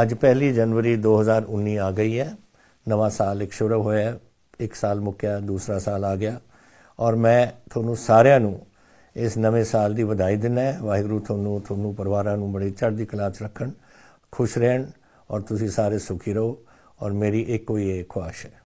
ਅੱਜ ਪਹਿਲੀ ਜਨਵਰੀ 2019 ਆ ਗਈ ਹੈ ਨਵਾਂ ਸਾਲ ਇੱਕ ਸ਼ੁਰੂ ਹੋਇਆ ਇੱਕ ਸਾਲ ਮੁੱਕਿਆ ਦੂਸਰਾ ਸਾਲ ਆ ਗਿਆ ਔਰ ਮੈਂ ਤੁਹਾਨੂੰ ਸਾਰਿਆਂ ਨੂੰ ਇਸ ਨਵੇਂ ਸਾਲ ਦੀ ਵਧਾਈ ਦਿੰਦਾ ਹਾਂ ਵਾਹਿਗੁਰੂ ਤੁਹਾਨੂੰ ਤੁਹਾਨੂੰ ਪਰਿਵਾਰਾਂ ਨੂੰ ਬੜੀ ਚੜ੍ਹਦੀ ਕਲਾ 'ਚ ਰੱਖਣ ਖੁਸ਼ ਰਹਿਣ ਔਰ ਤੁਸੀਂ ਸਾਰੇ ਸੁਖੀ ਰਹੋ ਔਰ ਮੇਰੀ ਇੱਕੋ ਹੀ ਇਹ ਖੁਆਇਸ਼ ਹੈ